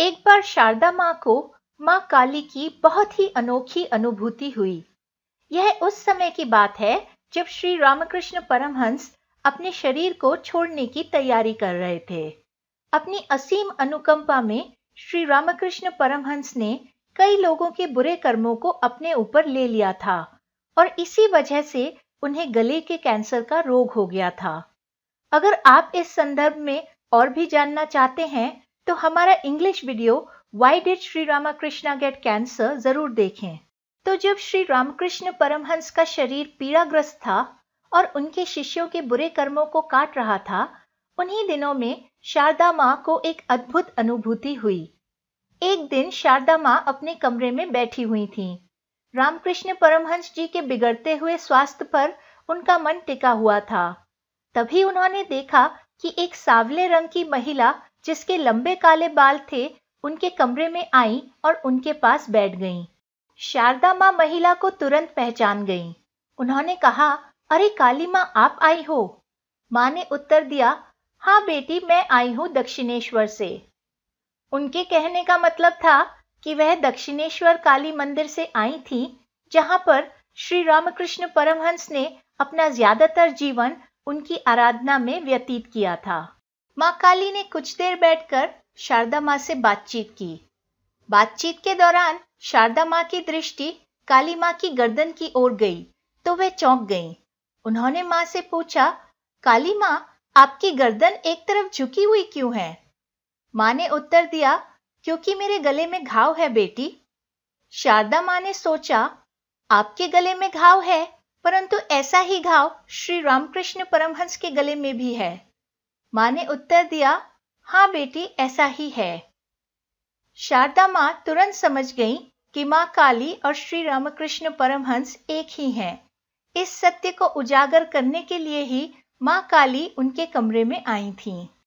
एक बार शारदा माँ को माँ काली की बहुत ही अनोखी अनुभूति हुई यह उस समय की बात है जब श्री रामकृष्ण परमहंस अपने शरीर को छोड़ने की तैयारी कर रहे थे अपनी असीम अनुकंपा में श्री रामकृष्ण परमहंस ने कई लोगों के बुरे कर्मों को अपने ऊपर ले लिया था और इसी वजह से उन्हें गले के कैंसर का रोग हो गया था अगर आप इस संदर्भ में और भी जानना चाहते हैं तो हमारा English video why did Shri Ramakrishna get cancer जरूर देखें तो जब श्री रामकृष्ण परमहंस का शरीर पीड़ाग्रस्त था और उनके शिष्यों के बुरे कर्मों को काट रहा था उन्हीं दिनों में शारदा माँ को एक अद्भुत अनुभूति हुई एक दिन शारदा माँ अपने कमरे में बैठी हुई थी रामकृष्ण परमहंस जी के बिगड़ते हुए स्वास्थ्य पर उनका मन टिका हुआ था तभी उन्होंने देखा कि एक सावले रंग की महिला जिसके लंबे काले बाल थे उनके कमरे में आई और उनके पास बैठ गई शारदा माँ महिला को तुरंत पहचान गई उन्होंने कहा अरे काली माँ आप आई हो माँ ने उत्तर दिया हाँ बेटी मैं आई हूँ दक्षिणेश्वर से उनके कहने का मतलब था कि वह दक्षिणेश्वर काली मंदिर से आई थी जहाँ पर श्री रामकृष्ण परमहंस ने अपना ज्यादातर जीवन उनकी आराधना में व्यतीत किया था माँ काली ने कुछ देर बैठकर शारदा माँ से बातचीत की बातचीत के दौरान शारदा माँ की दृष्टि काली माँ की गर्दन की ओर गई तो वे चौंक गईं। उन्होंने माँ से पूछा काली माँ आपकी गर्दन एक तरफ झुकी हुई क्यों है माँ ने उत्तर दिया क्योंकि मेरे गले में घाव है बेटी शारदा माँ ने सोचा आपके गले में घाव है परंतु ऐसा ही घाव श्री रामकृष्ण परमहंस के गले में भी है माँ ने उत्तर दिया हाँ बेटी ऐसा ही है शारदा माँ तुरंत समझ गई कि माँ काली और श्री रामकृष्ण परमहंस एक ही हैं। इस सत्य को उजागर करने के लिए ही माँ काली उनके कमरे में आई थीं।